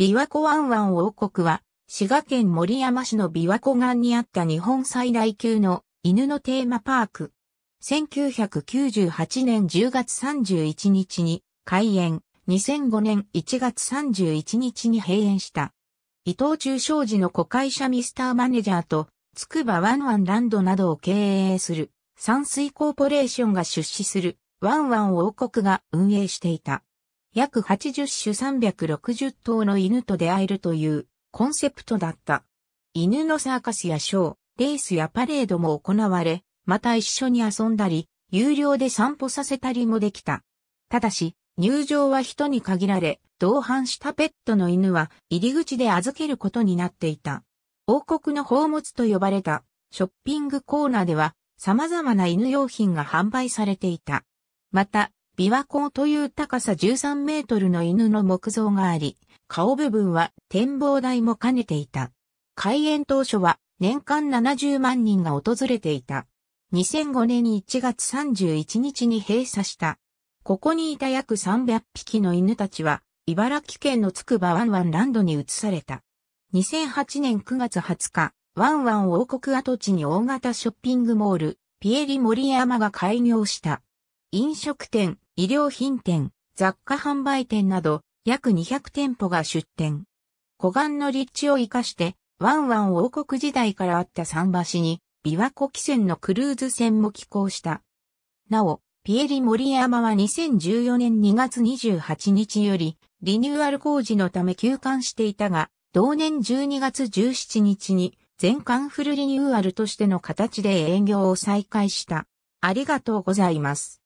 琵琶湖湾湾王国は、滋賀県森山市の琵琶湖岸にあった日本最大級の犬のテーマパーク。1998年10月31日に開園、2005年1月31日に閉園した。伊藤忠商事の子会社ミスターマネジャーと、つくばワンワンランドなどを経営する、山水コーポレーションが出資する、ワンワン王国が運営していた。約80種360頭の犬と出会えるというコンセプトだった。犬のサーカスやショー、レースやパレードも行われ、また一緒に遊んだり、有料で散歩させたりもできた。ただし、入場は人に限られ、同伴したペットの犬は入り口で預けることになっていた。王国の宝物と呼ばれたショッピングコーナーでは様々な犬用品が販売されていた。また、琵琶湖という高さ13メートルの犬の木像があり、顔部分は展望台も兼ねていた。開園当初は年間70万人が訪れていた。2005年1月31日に閉鎖した。ここにいた約300匹の犬たちは、茨城県のつくばワンワンランドに移された。2008年9月20日、ワンワン王国跡地に大型ショッピングモール、ピエリ森山が開業した。飲食店、医療品店、雑貨販売店など約200店舗が出店。湖岸の立地を活かして、ワンワン王国時代からあった桟橋に、琵琶湖汽船のクルーズ船も寄港した。なお、ピエリ森山は2014年2月28日より、リニューアル工事のため休館していたが、同年12月17日に、全館フルリニューアルとしての形で営業を再開した。ありがとうございます。